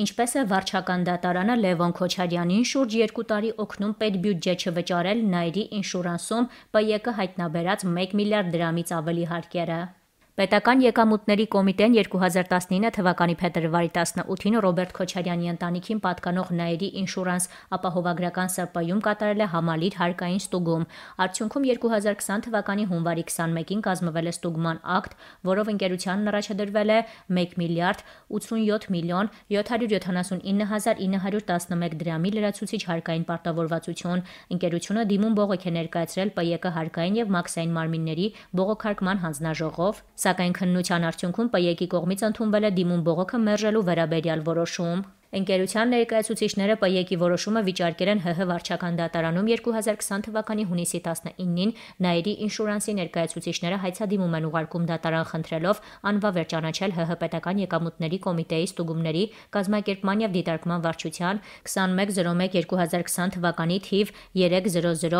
ինչպես է վարչական դատարանը Լևոն Քոչարյանին շուրջ 2 տարի օգնում պետբյուջե չվճարել նայրի ինշուրանսում ՊԵԿ հայտնաբերած 1 միլիարդ դրամից ավելի հարկերը։ Պետական եկամուտների կոմիտեն 2019 թվականի փետրվարի 18-ին Ռոբերտ Քոչարյանի ընտանիքին պատկանող Նաիրի ինշուրանս ապահովագրական սրպայում կատարել է համալիր հարկային ստուգում։ Արդյունքում 2020 թվականի հունվարի 21-ին կազմվել է ստուգման ակտ, որով ընկերությանն առաջադրվել է 1 միլիարդ 87 միլիոն 779911 դրամի լրացուցիչ հարկային պարտավորվածություն։ Ընկերությունը դիմում բողոք է ներկայացրել ՊԵԿ հարկային եւ մաքսային մարմինների բողոքարկման հանձնաժողով Սակայն քննության արդյունքում ՊԵԿ-ի կողմից ընդունվել է դիմում բողոքը մերժելու վերաբերյալ որոշում։ Ընկերության ներկայացուցիչները ՊԵԿ-ի որոշումը վիճարկել են ՀՀ վարչական դատարանում 2020 թվականի հունիսի 19-ին Նաիրի ինշուրանսի ներկայացուցիչները հայցադիմում են ուղարկում դատարան խնդրելով անվավեր ճանաչել ՀՀ պետական եկամուտների կոմիտեի ստուգումների կազմակերպման եւ դիտարկման վարչության 2101-2020 թվականի թիվ 3001813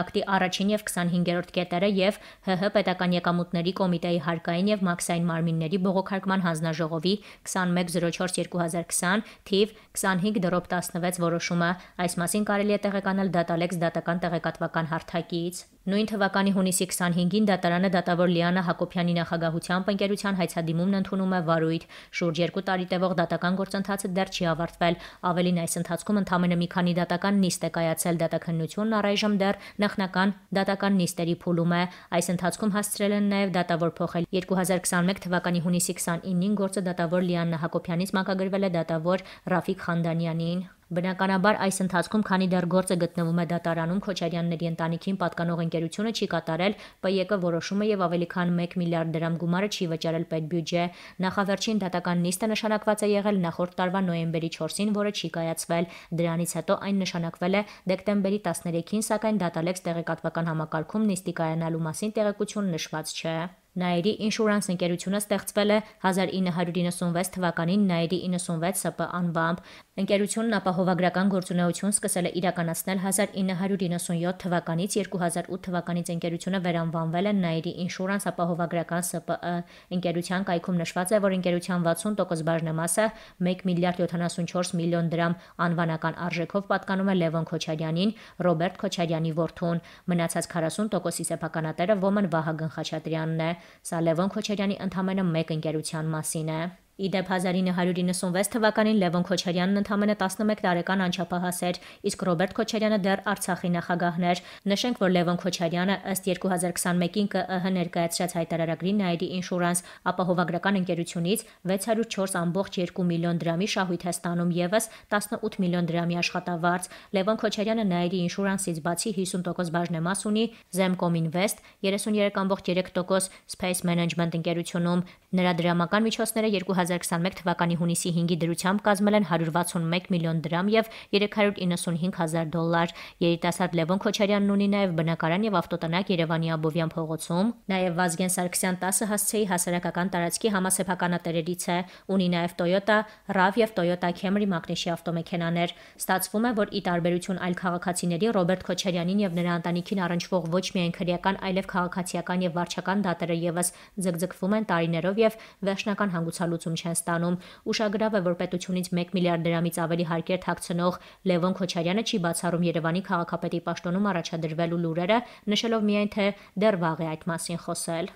ակտի առաջին եւ 25-րդ կետերը եւ ՀՀ պետական եկամուտների կոմիտեի հարկային եւ մաքսային մարմինների բողոքարկման հանձնաժողովի 2104 2020 թիվ 25.16 որոշումը։ Այս մասին կարելի է տեղեկանալ Datalex դատական տեղեկատվական հարթակից։ Նույն թվականի հունիսի 25-ին դատարանը դատավոր Լիանա Հակոբյանի նախագահությամբ ընկերության հայցադիմումն ընդունում է վարույթ։ Շուրջ 2 տարի տևող դատական գործընթացը դեռ չի ավարտվել։ Ավելին այս ընթացքում ընդամենը մի քանի դատական նիստ է կայացել դատաքննությունն առայժմ դեռ նախնական դատական նիստերի փուլում է։ Այս ընթացքում հասցրել են նաև դատավոր փոխել 2021 թվականի հունիսի 29-ին գործը դատավոր Լիանա Հակոբյանից մակագրվել է դատավոր Ռաֆիկ Խանդանյանին։ Բնականաբար այս ընթացքում, քանի դեռ գործը գտնվում է դատարանում, Քոչարյանների ընտանիքին պատկանող ընկերությունը չի կատարել ՊԵԿ-ը որոշումը եւ ավելի քան 1 միլիարդ դրամ գումարը չի վճարել պետբյուջե։ Նախավերջին դատական նիստը նշանակված է եղել նախորդ տարվա նոյեմբերի 4-ին, որը չի կայացվել։ Դրանից հետո այն նշանակվել է դեկտեմբերի 13-ին, սակայն դատալեքս տեղեկատվական համակարգում նիստի կայանալու մասին տեղեկություն նշված չէ։ Նաիրի ինշուրանս ընկերությունը ստեղծվել է 1996 թվականին Նաիրի 96 ՍՊ անվամբ։ Ընկերությունն ապահովագրական գործունեություն սկսել է իրականացնել 1997 թվականից 2008 թվականից ընկերությունը վերանվանվել է Նաիրի ինշուրանս ապահովագրական ՍՊԸ։ Ընկերության կայքում նշված է, որ ընկերության 60% բաժնամասը 1 միլիարդ 74 միլիոն դրամ անվանական արժեքով պատկանում է Լևոն Քոչարյանին, Ռոբերտ Քոչարյանի որդուն։ Մնացած 40% սեփականատերը Ոմն Վահագն Խաչատրյանն է։ Սա Լևոն Քոչարյանի ընդամենը մեկ ընկերության մասին է։ Իդեպ 1996 թվականին Լևոն Քոչարյանն ընդամենը 11 տարեկան անչափահաս էր, իսկ Ռոբերտ Քոչարյանը դեռ Արցախի նախագահն էր։ Նշենք, որ Լևոն Քոչարյանը ըստ 2021-ին ԿԸՀ ներկայացրած հայտարարագրի Նայիրի ինշուրանս ապահովագրական ընկերությունից 604.2 միլիոն դրամի շահույթ է ստանում եւս 18 միլիոն դրամի աշխատավարձ։ Լևոն Քոչարյանը Նայիրի ինշուրանսից բացի 50% բաժնեմաս ունի Zemcom Invest 33.3% Space Management ընկերությունում։ Նրա դրամական միջոցները 2000 2021 թվականի հունիսի 5-ի դրությամբ կազմել են 161 միլիոն դրամ եւ 395 հազար դոլար։ Երիտասարդ Լևոն Քոչարյանն ունի նաեւ բնակարան եւ ավտոտնակ Երևանի Աբովյան փողոցում, նաեւ Վազգեն Սարգսյան 10 հասցեի հասարակական տարածքի համասեփականատերերից է, ունի նաեւ Toyota RAV եւ Toyota Camry մակնիշի ավտոմեքենաներ։ Ստացվում է, որ ի տարբերություն այլ քաղաքացիների Ռոբերտ Քոչարյանին եւ նրա ընտանիքին առնչվող ոչ միայն քրեական, այլև քաղաքացիական եւ վարչական դատերը եւս ձգձգվում են տարիներով եւ վերջնական հանգուցալուծում ինչ են ստանում։ Ուշագրավ է, որ պետությունից 1 միլիարդ դրամից ավելի հարկեր թաքցնող Լևոն Քոչարյանը չի բացառում Երևանի քաղաքապետի պաշտոնում առաջադրվելու լուրերը, նշելով միայն թե դեռ վաղ է այդ մասին խոսել։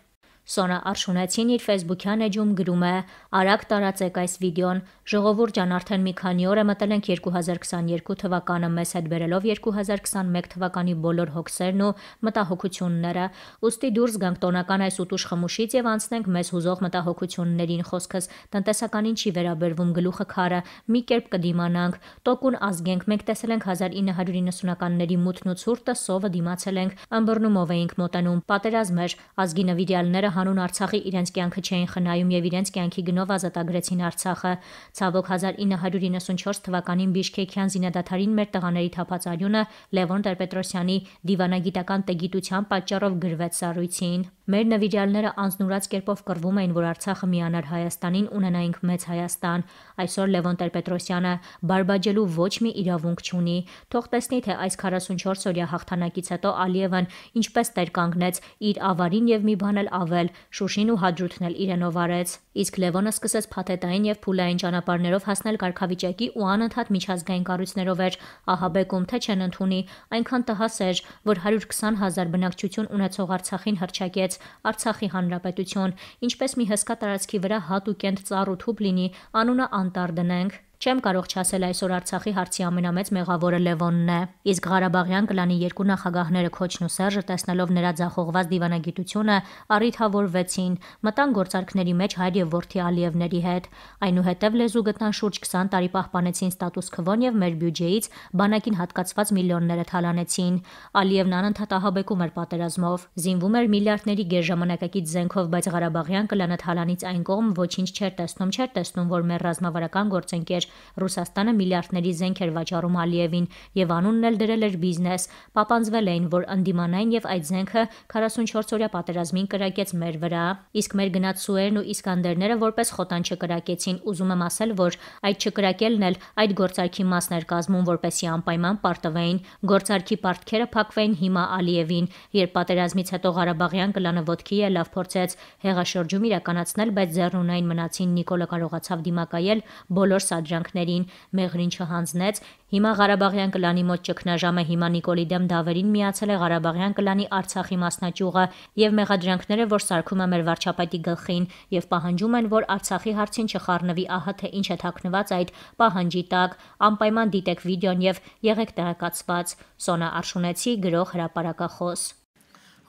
Սոնա Արշունացին իր Facebook-յան էջում գրում է. «Արագ տարածեք այս վիդեոն։ Ժողովուրդյան, արդեն մի քանի օր է մտել ենք 2022 թվականը, մեզ հետ բերելով 2021 թվականի բոլոր հոգսերն ու մտահոգությունները։ Ուստի դուրս գանք տոնական այս ուտուշ խմուշից եւ անցնենք մեզ հուզող մտահոգություններին»։ Խոսքս տնտեսականին չի վերաբերվում գլուխը քարը։ Մի կերպ կդիմանանք, տոկուն ազգենք, մենք տեսել ենք 1990-ականների մութն ու ցուրտը, սովը դիմացել ենք, ըմբռնումով էինք մոտենում։ Պատերազմ էր, ազգի նվիրյալները հանուն Արցախի իրենց կյանքը չէին խնայում եւ իրենց կյանքի գնով ազատագրեցին Արցախը։ Ցավոք 1994 թվականին Բիշկեկյան զինադատարին մեր տղաների թափած արյունը Լևոն Տեր-Պետրոսյանի դիվանագիտական տեղիտության պատճառով գրվեց սառույցին։ Մեր նվիրյալները անznուրած կերպով կռվում էին, որ Արցախը միանար Հայաստանին, ունենայինք մեծ Հայաստան։ Այսօր Լևոն Տեր-Պետրոսյանը բարբաջելու ոչ մի իրավունք չունի։ Թող տեսնի, թե այս 44 օրյա հաղթանակից հետո Ալիևն ինչպես տեր կանգնեց իր ավարին եւ մի բան էլ ավե գտնվել, Շուշին ու Հաջութն էլ իրենով արեց։ Իսկ Լևոնը սկսեց փաթեթային եւ փուլային ճանապարհներով հասնել Գարքավիճակի ու անընդհատ միջազգային կառույցներով էր, ահաբեկում թե չեն ընդունի, այնքան տհաս էր, որ 120.000 բնակչություն ունեցող Արցախին հրճակեց Արցախի հանրապետություն, ինչպես մի հսկա տարածքի վրա հատուկ ընդ ծառու թուփ լինի, անունը անտար դնենք։ Չեմ կարող չասել այսօր Արցախի հարցի ամենամեծ մեղավորը Լևոնն է։ Իսկ Ղարաբաղյան կլանի երկու նախագահները Քոչն ու Սերժը տեսնելով նրա ձախողված դիվանագիտությունը առիթավորվեցին, մտան գործարքների մեջ հայր եւ որդի Ալիևների հետ։ Այնուհետև լեզու գտան շուրջ 20 տարի պահպանեցին ստատուս քվոն եւ մեր բյուջեից բանակին հատկացված միլիոնները թալանեցին։ Ալիևն անընդհատ ահաբեկում էր պատերազմով, զինվում էր միլիարդների գերժամանակակից զենքով, բայց Ղարաբաղյան կլանը թալանից այն կողմ ոչինչ չէր տեսնում, չէր տեսնում, որ մեր ռազմավարական գործընկեր Ռուսաստանը միլիարդների զենք էր վաճառում Ալիևին եւ անունն էլ դրել էր բիզնես։ Պապանձվել էին, որ ընդդիմանային եւ այդ զենքը 44-օրյա պատերազմին կրակեց մեր վրա, իսկ մեր գնաց Սուերն ու Իսկանդերները որպես խոտան չկրակեցին։ Ուզում եմ ասել, որ այդ չկրակելն էլ այդ գործարքի մասն էր կազմում, որպեսի անպայման պարտվեին։ Գործարքի պարտքերը փակվեին հիմա Ալիևին, երբ պատերազմից հետո Ղարաբաղյան կլանը ոտքի ելավ փորձեց հեղաշրջում իրականացնել, բայց ձեռնունայն մնացին Նիկոլը կարողացավ դիմակայել բոլոր Սադրյան կյանքներին, մեղրին չհանձնեց, հիմա Ղարաբաղյան կլանի մոտ ճգնաժամը հիմա Նիկոլի դեմ դավերին միացել է Ղարաբաղյան կլանի Արցախի մասնաճյուղը եւ մեղադրանքները, որ սարկում է մեր վարչապետի գլխին եւ պահանջում են, որ Արցախի հարցին չխառնվի ահա թե ինչ է թաքնված այդ պահանջի տակ, անպայման դիտեք վիդեոն եւ եղեք տեղեկացված։ Սոնա Արշունեցի գրող հրապարակախոս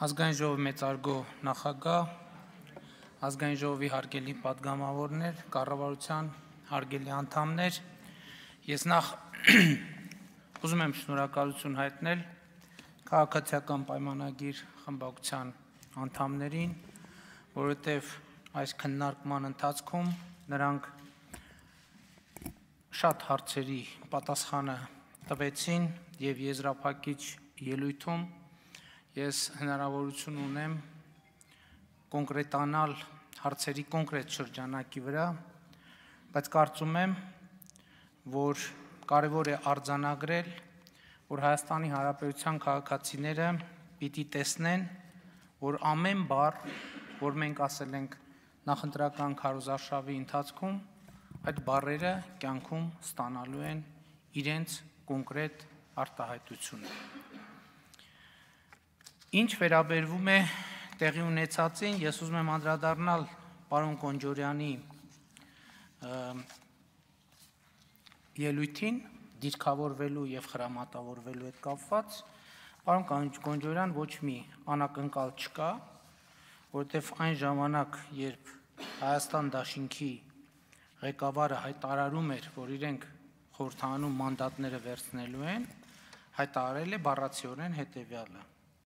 Ազգային ժողովի մեծարգո նախագահ ազգային ժողովի հարգելի պատգամավորներ, կառավարության հարգելի անդամներ, ես նախ ուզում եմ շնորհակալություն հայտնել քաղաքացիական պայմանագիր խմբակցության անդամներին, որովհետև այս քննարկման ընթացքում նրանք շատ հարցերի պատասխանը տվեցին եւ եզրափակիչ ելույթում ես հնարավորություն ունեմ կոնկրետանալ հարցերի կոնկրետ շրջանակի վրա բայց կարծում եմ, որ կարևոր է արձանագրել, որ Հայաստանի Հանրապետության քաղաքացիները պիտի տեսնեն, որ ամեն բառ, որ մենք ասել ենք նախընտրական քարոզարշավի ընթացքում, այդ բառերը կյանքում ստանալու են իրենց կոնկրետ արտահայտությունը։ Ինչ վերաբերվում է տեղի ունեցածին, ես ուզում եմ անդրադառնալ պարոն Կոնջորյանի ելույթին դիրքավորվելու եւ հրամատավորվելու հետ կապված պարոն Կոնջորյան ոչ մի անակնկալ չկա, որտեղ այն ժամանակ, երբ Հայաստան Դաշինքի ղեկավարը հայտարարում էր, որ իրենք խորհրդանում մանդատները վերցնելու են, հայտարարել է բառացիորեն հետեւյալը.